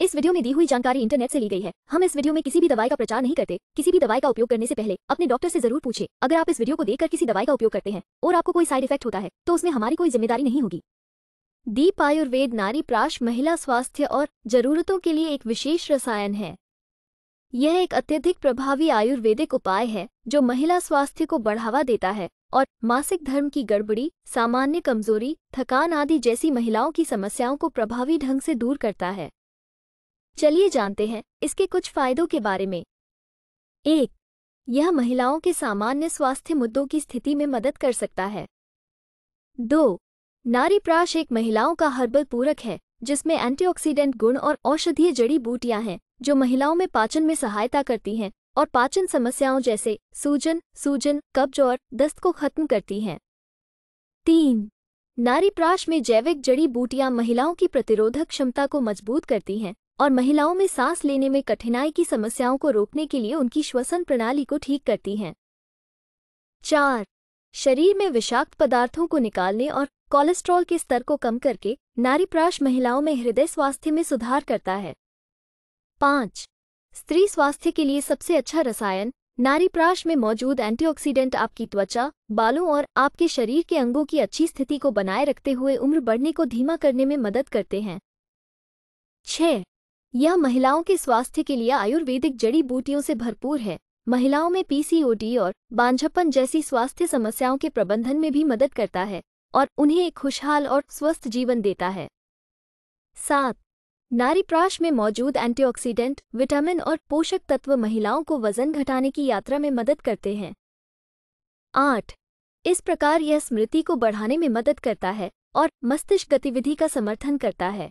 इस वीडियो में दी हुई जानकारी इंटरनेट से ली गई है हम इस वीडियो में किसी भी दवाई का प्रचार नहीं करते किसी भी दवाई का उपयोग करने से पहले अपने डॉक्टर से जरूर पूछे अगर आप इस वीडियो को देखकर किसी दवाई का उपयोग करते हैं और आपको कोई साइड इफेक्ट होता है तो उसमें हमारी कोई जिम्मेदारी नहीं होगी दीप आयुर्वेद नारी प्राश महिला स्वास्थ्य और जरूरतों के लिए एक विशेष रसायन है यह एक अत्यधिक प्रभावी आयुर्वेदिक उपाय है जो महिला स्वास्थ्य को बढ़ावा देता है और मासिक धर्म की गड़बड़ी सामान्य कमजोरी थकान आदि जैसी महिलाओं की समस्याओं को प्रभावी ढंग से दूर करता है चलिए जानते हैं इसके कुछ फायदों के बारे में एक यह महिलाओं के सामान्य स्वास्थ्य मुद्दों की स्थिति में मदद कर सकता है दो नारी प्राश एक महिलाओं का हर्बल पूरक है जिसमें एंटीऑक्सीडेंट गुण और औषधीय जड़ी बूटियां हैं जो महिलाओं में पाचन में सहायता करती हैं और पाचन समस्याओं जैसे सूजन सूजन कब्ज और दस्त को खत्म करती हैं तीन नारी प्राश में जैविक जड़ी बूटियां महिलाओं की प्रतिरोधक क्षमता को मजबूत करती हैं और महिलाओं में सांस लेने में कठिनाई की समस्याओं को रोकने के लिए उनकी श्वसन प्रणाली को ठीक करती हैं चार शरीर में विषाक्त पदार्थों को निकालने और कोलेस्ट्रॉल के स्तर को कम करके नारीप्राश महिलाओं में हृदय स्वास्थ्य में सुधार करता है पाँच स्त्री स्वास्थ्य के लिए सबसे अच्छा रसायन नारीप्राश में मौजूद एंटीऑक्सीडेंट आपकी त्वचा बालों और आपके शरीर के अंगों की अच्छी स्थिति को बनाए रखते हुए उम्र बढ़ने को धीमा करने में मदद करते हैं छः यह महिलाओं के स्वास्थ्य के लिए आयुर्वेदिक जड़ी बूटियों से भरपूर है महिलाओं में पीसीओडी और बांझपन जैसी स्वास्थ्य समस्याओं के प्रबंधन में भी मदद करता है और उन्हें एक खुशहाल और स्वस्थ जीवन देता है सात नारीप्राश में मौजूद एंटीऑक्सीडेंट विटामिन और पोषक तत्व महिलाओं को वजन घटाने की यात्रा में मदद करते हैं आठ इस प्रकार यह स्मृति को बढ़ाने में मदद करता है और मस्तिष्क गतिविधि का समर्थन करता है